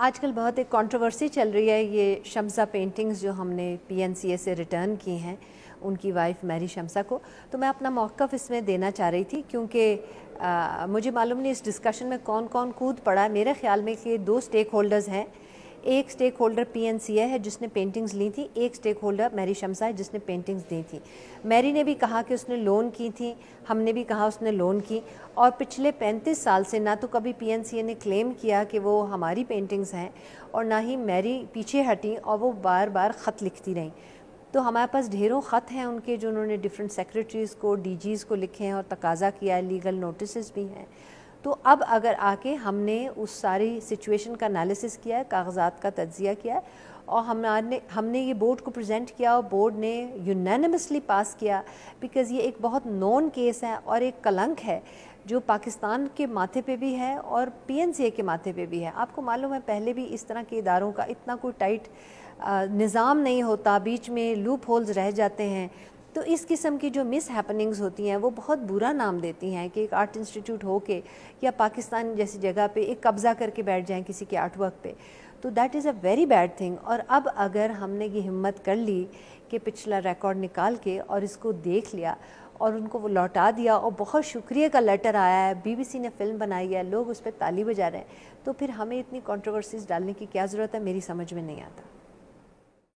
आजकल बहुत एक कंट्रोवर्सी चल रही है ये शमसा पेंटिंग्स जो हमने पीएनसीए से रिटर्न की हैं उनकी वाइफ मैरी शमसा को तो मैं अपना मौक़ इसमें देना चाह रही थी क्योंकि मुझे मालूम नहीं इस डिस्कशन में कौन कौन कूद पड़ा मेरे ख्याल में कि दो स्टेक होल्डर्स हैं एक स्टेक होल्डर ए है जिसने पेंटिंग्स ली थी एक स्टेक होल्डर मैरी शमसा है जिसने पेंटिंग्स दी थी मैरी ने भी कहा कि उसने लोन की थी हमने भी कहा उसने लोन की और पिछले 35 साल से ना तो कभी ए ने क्लेम किया कि वो हमारी पेंटिंग्स हैं और ना ही मैरी पीछे हटी और वो बार बार ख़त लिखती रहीं तो हमारे पास ढेरों ख़त हैं उनके जो उन्होंने डिफरेंट सेक्रेटरीज़ को डीजीज़ को लिखे हैं और तकाजा किया है लीगल नोटिस भी हैं तो अब अगर आके हमने उस सारी सिचुएशन का एनालिसिस किया है कागजात का तजिया किया है और हमारे हमने ये बोर्ड को प्रेजेंट किया और बोर्ड ने यूनानमसली पास किया बिकॉज़ ये एक बहुत नॉन केस है और एक कलंक है जो पाकिस्तान के माथे पे भी है और पीएनसीए के माथे पे भी है आपको मालूम है पहले भी इस तरह के इदारों का इतना कोई टाइट निज़ाम नहीं होता बीच में लूप होल्स रह जाते हैं तो इस किस्म की जो मिस हैपनिंग्स होती हैं वो बहुत बुरा नाम देती हैं कि एक आर्ट इंस्टीट्यूट हो के या पाकिस्तान जैसी जगह पे एक कब्ज़ा करके बैठ जाएं किसी के आर्ट वर्क पे तो that is a very bad thing और अब अगर हमने ये हिम्मत कर ली कि पिछला रिकॉर्ड निकाल के और इसको देख लिया और उनको वो लौटा दिया और बहुत शुक्रिया का लेटर आया है बीबीसी ने फिल्म बनाई है लोग उस पर ताली बजा रहे हैं तो फिर हमें इतनी कॉन्ट्रोवर्सीज़ डालने की क्या ज़रूरत है मेरी समझ में नहीं आता